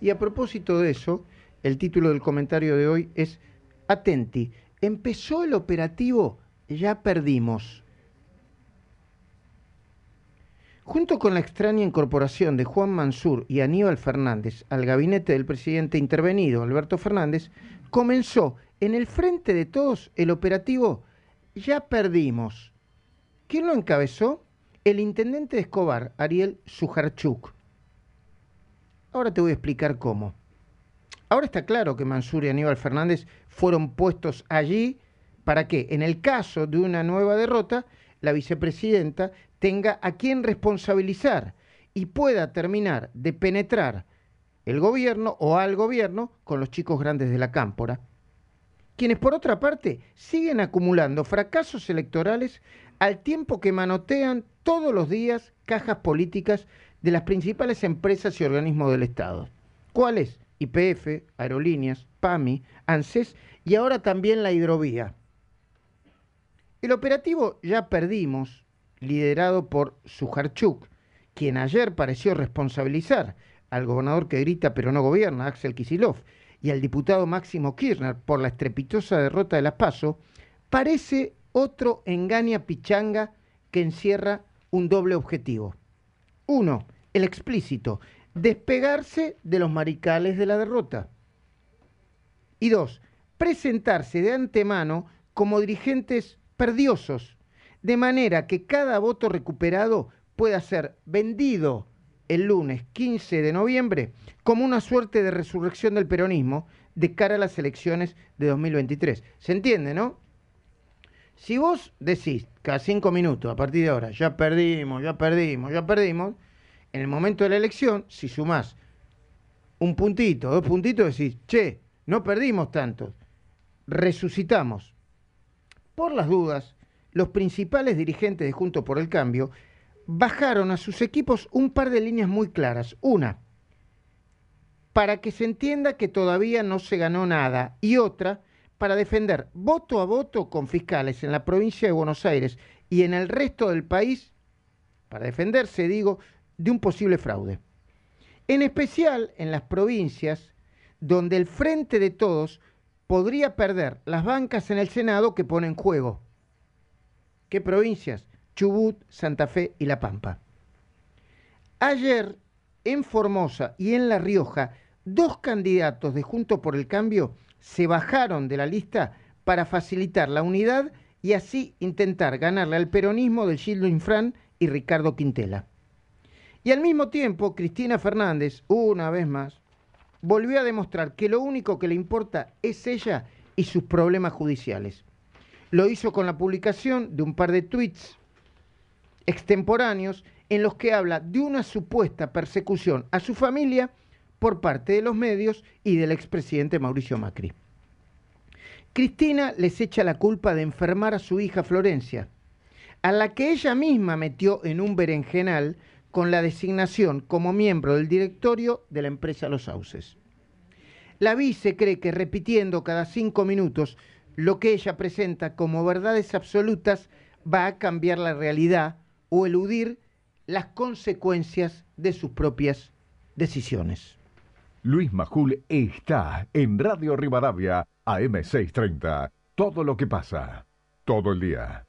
Y a propósito de eso, el título del comentario de hoy es Atenti, empezó el operativo, ya perdimos. Junto con la extraña incorporación de Juan Mansur y Aníbal Fernández al gabinete del presidente intervenido, Alberto Fernández, comenzó en el frente de todos el operativo Ya perdimos. ¿Quién lo encabezó? El intendente de Escobar, Ariel Sujarchuk. Ahora te voy a explicar cómo. Ahora está claro que Mansur y Aníbal Fernández fueron puestos allí para que, en el caso de una nueva derrota, la vicepresidenta tenga a quien responsabilizar y pueda terminar de penetrar el gobierno o al gobierno con los chicos grandes de la cámpora, quienes por otra parte siguen acumulando fracasos electorales al tiempo que manotean todos los días cajas políticas de las principales empresas y organismos del Estado. ¿Cuáles? IPF, Aerolíneas, PAMI, ANSES y ahora también la hidrovía. El operativo Ya Perdimos, liderado por Sujarchuk, quien ayer pareció responsabilizar al gobernador que grita pero no gobierna, Axel Kisilov, y al diputado Máximo Kirchner por la estrepitosa derrota de las PASO, parece otro engaña pichanga que encierra un doble objetivo. Uno, el explícito, despegarse de los maricales de la derrota. Y dos, presentarse de antemano como dirigentes perdiosos, de manera que cada voto recuperado pueda ser vendido el lunes 15 de noviembre como una suerte de resurrección del peronismo de cara a las elecciones de 2023. ¿Se entiende, no? Si vos decís cada cinco minutos a partir de ahora, ya perdimos, ya perdimos, ya perdimos, en el momento de la elección, si sumás un puntito, dos puntitos, decís, che, no perdimos tanto, resucitamos. Por las dudas, los principales dirigentes de Junto por el Cambio bajaron a sus equipos un par de líneas muy claras. Una, para que se entienda que todavía no se ganó nada. Y otra, para defender voto a voto con fiscales en la provincia de Buenos Aires y en el resto del país, para defenderse, digo, de un posible fraude. En especial en las provincias donde el Frente de Todos podría perder las bancas en el Senado que pone en juego. ¿Qué provincias? Chubut, Santa Fe y La Pampa. Ayer, en Formosa y en La Rioja, dos candidatos de Junto por el Cambio se bajaron de la lista para facilitar la unidad y así intentar ganarle al peronismo de Gildo Infran y Ricardo Quintela. Y al mismo tiempo, Cristina Fernández, una vez más, volvió a demostrar que lo único que le importa es ella y sus problemas judiciales. Lo hizo con la publicación de un par de tweets extemporáneos en los que habla de una supuesta persecución a su familia por parte de los medios y del expresidente Mauricio Macri. Cristina les echa la culpa de enfermar a su hija Florencia, a la que ella misma metió en un berenjenal con la designación como miembro del directorio de la empresa Los Sauces. La vice cree que repitiendo cada cinco minutos lo que ella presenta como verdades absolutas va a cambiar la realidad o eludir las consecuencias de sus propias decisiones. Luis Majul está en Radio Rivadavia, AM630. Todo lo que pasa, todo el día.